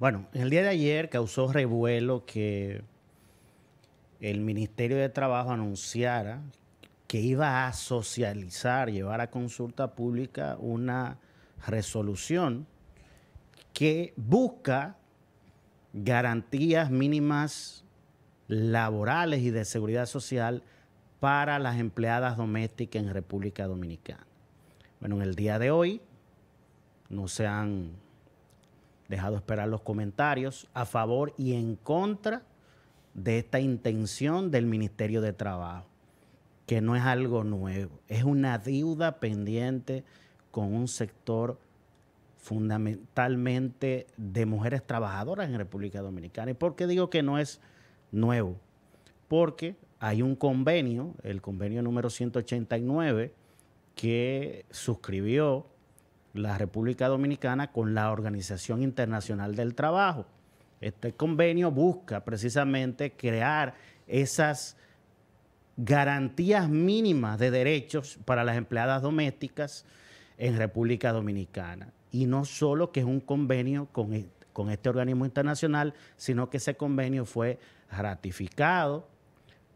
Bueno, el día de ayer causó revuelo que el Ministerio de Trabajo anunciara que iba a socializar, llevar a consulta pública una resolución que busca garantías mínimas laborales y de seguridad social para las empleadas domésticas en República Dominicana. Bueno, en el día de hoy no se han dejado esperar los comentarios a favor y en contra de esta intención del Ministerio de Trabajo, que no es algo nuevo, es una deuda pendiente con un sector fundamentalmente de mujeres trabajadoras en República Dominicana. ¿Y por qué digo que no es nuevo? Porque hay un convenio, el convenio número 189, que suscribió la República Dominicana con la Organización Internacional del Trabajo. Este convenio busca precisamente crear esas garantías mínimas de derechos para las empleadas domésticas en República Dominicana. Y no solo que es un convenio con, e, con este organismo internacional, sino que ese convenio fue ratificado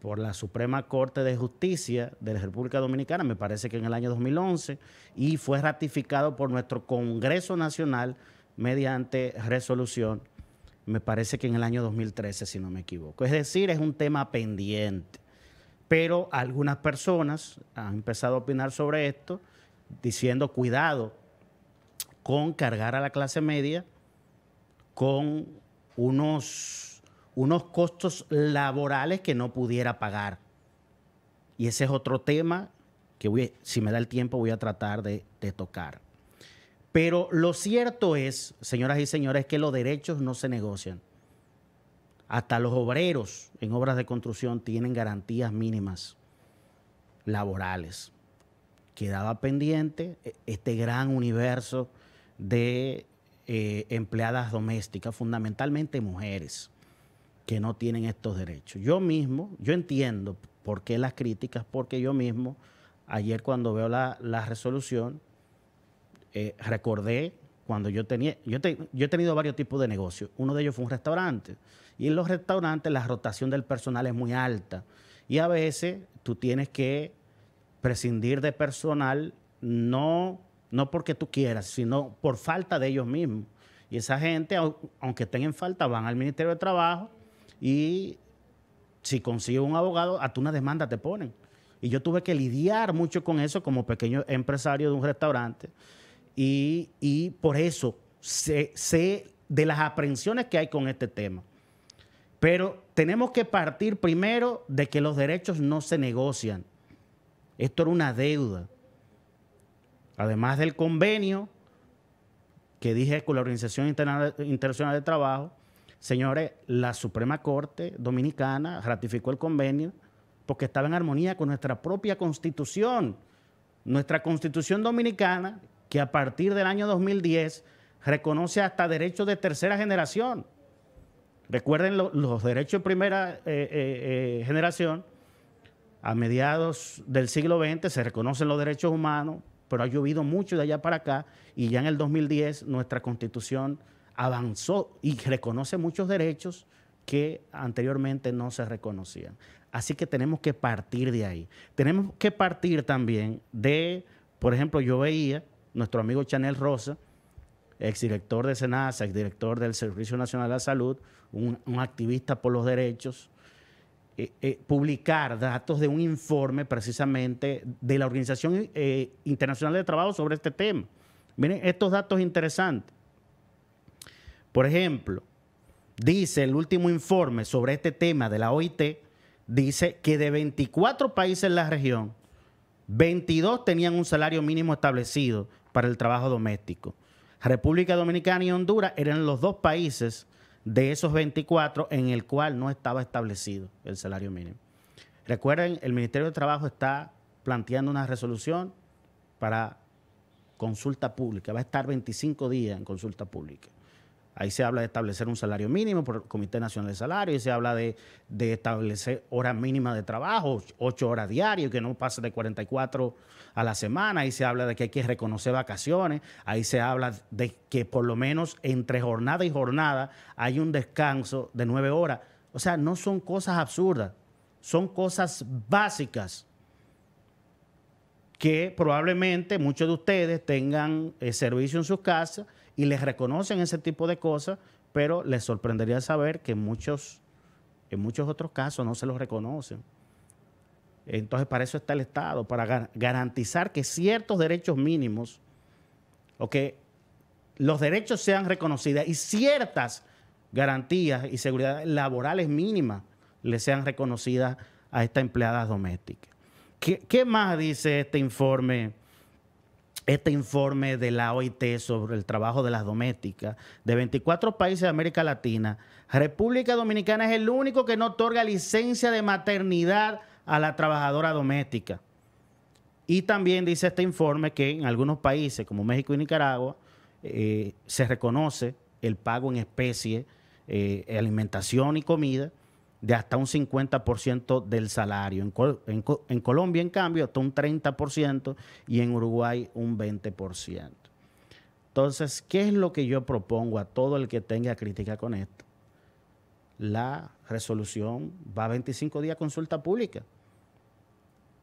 por la Suprema Corte de Justicia de la República Dominicana, me parece que en el año 2011, y fue ratificado por nuestro Congreso Nacional mediante resolución, me parece que en el año 2013, si no me equivoco. Es decir, es un tema pendiente. Pero algunas personas han empezado a opinar sobre esto, diciendo cuidado con cargar a la clase media con unos unos costos laborales que no pudiera pagar. Y ese es otro tema que si me da el tiempo voy a tratar de, tocar. Pero lo cierto es, señoras y señores, que los derechos no se negocian. Hasta los obreros en obras de construcción tienen garantías mínimas laborales. Quedaba pendiente e, este gran universo de eh, empleadas domésticas, fundamentalmente mujeres que no tienen estos derechos. Yo mismo, yo entiendo por qué las críticas, porque yo mismo, ayer cuando veo la, resolución, eh, recordé cuando yo tenía, yo, he tenido varios tipos de negocios, uno de ellos fue un restaurante, y en los restaurantes la rotación del personal es muy alta, y a veces tú tienes que prescindir de personal no, no porque tú quieras, sino por falta de ellos mismos. Y esa gente, aunque estén en falta, van al Ministerio de Trabajo y si consigues un abogado, a tu una demanda te ponen. Y yo tuve que lidiar mucho con eso como pequeño empresario de un restaurante. Y, por eso sé, de las aprensiones que hay con este tema. Pero tenemos que partir primero de que los derechos no se negocian. Esto era una deuda. Además del convenio que dije con la Organización Internacional de Trabajo, Señores, la Suprema Corte Dominicana ratificó el convenio porque estaba en armonía con nuestra propia constitución. Nuestra constitución dominicana, que a partir del año 2010 reconoce hasta derechos de tercera generación. Recuerden los derechos de primera eh, eh, eh, generación. A mediados del siglo XX se reconocen los derechos humanos, pero ha llovido mucho de allá para acá y ya en el 2010 nuestra constitución avanzó y reconoce muchos derechos que anteriormente no se reconocían. Así que tenemos que partir de ahí. Tenemos que partir también de, por ejemplo, yo veía nuestro amigo Chanel Rosa, exdirector de SENASA, exdirector del Servicio Nacional de la Salud, un, activista por los derechos, eh, eh, publicar datos de un informe precisamente de la Organización eh, Internacional de Trabajo sobre este tema. Miren, estos datos interesantes. Por ejemplo, dice el último informe sobre este tema de la OIT, dice que de 24 países en la región, 22 tenían un salario mínimo establecido para el trabajo doméstico. República Dominicana y Honduras eran los dos países de esos 24 en el cual no estaba establecido el salario mínimo. Recuerden, el Ministerio de Trabajo está planteando una resolución para consulta pública. Va a estar 25 días en consulta pública. Ahí se habla de establecer un salario mínimo por el Comité Nacional de Salario, y se habla de, establecer horas mínimas de trabajo, ocho horas diarias, que no pase de 44 a la semana. Ahí se habla de que hay que reconocer vacaciones. Ahí se habla de que por lo menos entre jornada y jornada hay un descanso de nueve horas. O sea, no son cosas absurdas, son cosas básicas que probablemente muchos de ustedes tengan eh, servicio en sus casas y les reconocen ese tipo de cosas, pero les sorprendería saber que muchos, en muchos otros casos no se los reconocen. Entonces, para eso está el Estado, para garantizar que ciertos derechos mínimos o que los derechos sean reconocidos y ciertas garantías y seguridad laborales mínimas le sean reconocidas a estas empleadas domésticas. ¿Qué, más dice este informe este informe de la OIT sobre el trabajo de las domésticas de 24 países de América Latina, República Dominicana es el único que no otorga licencia de maternidad a la trabajadora doméstica. Y también dice este informe que en algunos países como México y Nicaragua eh, se reconoce el pago en especie, eh, alimentación y comida, de hasta un 50% del salario. En, Colombia, en cambio, hasta un 30% y en Uruguay un 20%. Entonces, ¿qué es lo que yo propongo a todo el que tenga crítica con esto? La resolución va a 25 días consulta pública.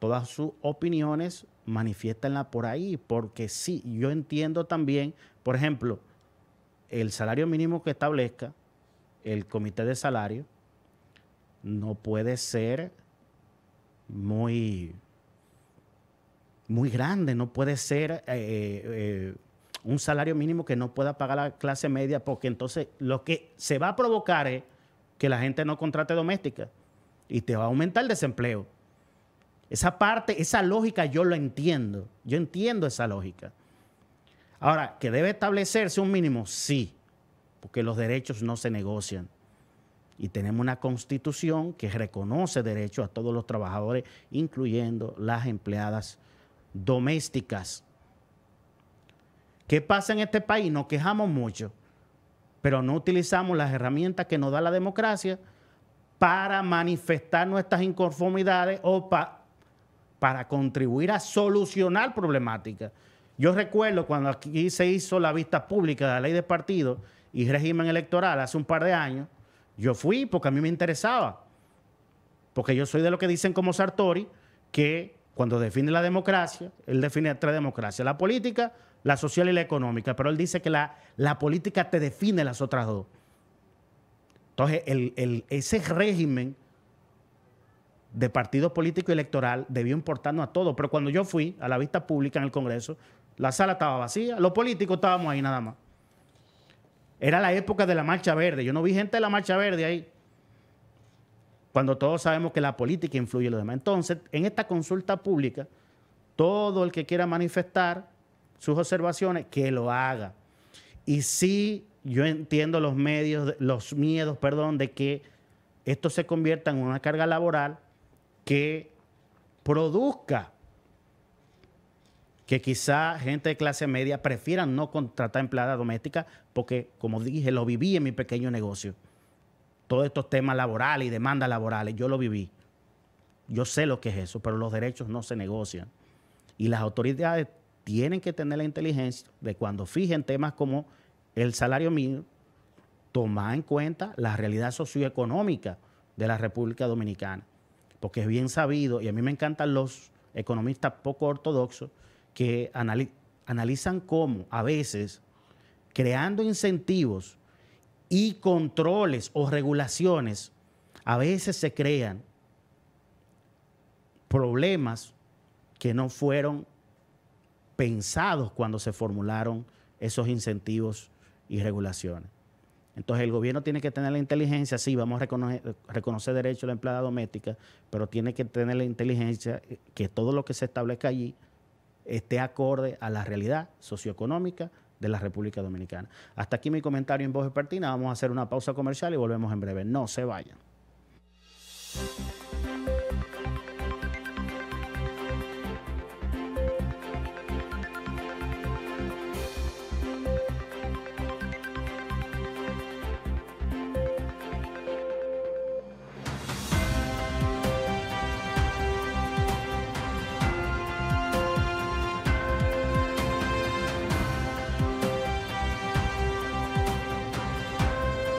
Todas sus opiniones manifiéstenla por ahí, porque sí, yo entiendo también, por ejemplo, el salario mínimo que establezca el comité de salario, no puede ser muy, muy grande, no puede ser eh, eh, un salario mínimo que no pueda pagar la clase media, porque entonces lo que se va a provocar es que la gente no contrate doméstica y te va a aumentar el desempleo. Esa parte, esa lógica yo lo entiendo, yo entiendo esa lógica. Ahora, que debe establecerse un mínimo, sí, porque los derechos no se negocian y tenemos una constitución que reconoce derechos a todos los trabajadores, incluyendo las empleadas domésticas. ¿Qué pasa en este país? Nos quejamos mucho, pero no utilizamos las herramientas que nos da la democracia para manifestar nuestras inconformidades o para contribuir a solucionar problemáticas. Yo recuerdo cuando aquí se hizo la vista pública de la ley de partido y régimen electoral hace un par de años, yo fui porque a mí me interesaba. Porque yo soy de lo que dicen como Sartori, que cuando define la democracia, él define tres democracias, la política, la social y la económica, pero él dice que la, política te define las otras dos. Entonces, ese régimen de partido político electoral debió importarnos a todos, pero cuando yo fui a la vista pública en el Congreso, la sala estaba vacía, los políticos estábamos ahí nada más. Era la época de la Marcha Verde. Yo no vi gente de la Marcha Verde ahí. Cuando todos sabemos que la política influye en lo demás. Entonces, en esta consulta pública, todo el que quiera manifestar sus observaciones, que lo haga. Y sí, yo entiendo los medios, los miedos, perdón, de que esto se convierta en una carga laboral que produzca que quizá gente de clase media prefieran no contratar empleada doméstica porque, como dije, lo viví en mi pequeño negocio. Todos estos temas laborales y demandas laborales, yo lo viví. Yo sé lo que es eso, pero los derechos no se negocian. Y las autoridades tienen que tener la inteligencia de cuando fijen temas como el salario mínimo, tomar en cuenta la realidad socioeconómica de la República Dominicana. Porque es bien sabido, y a mí me encantan los economistas poco ortodoxos, que analizan cómo a veces creando incentivos y controles o regulaciones, a veces se crean problemas que no fueron pensados cuando se formularon esos incentivos y regulaciones. Entonces el gobierno tiene que tener la inteligencia, sí, vamos a reconocer, derecho a la empleada doméstica, pero tiene que tener la inteligencia que todo lo que se establezca allí esté acorde a la realidad socioeconómica de la República Dominicana. Hasta aquí mi comentario en voz expertina. Vamos a hacer una pausa comercial y volvemos en breve. No se vayan.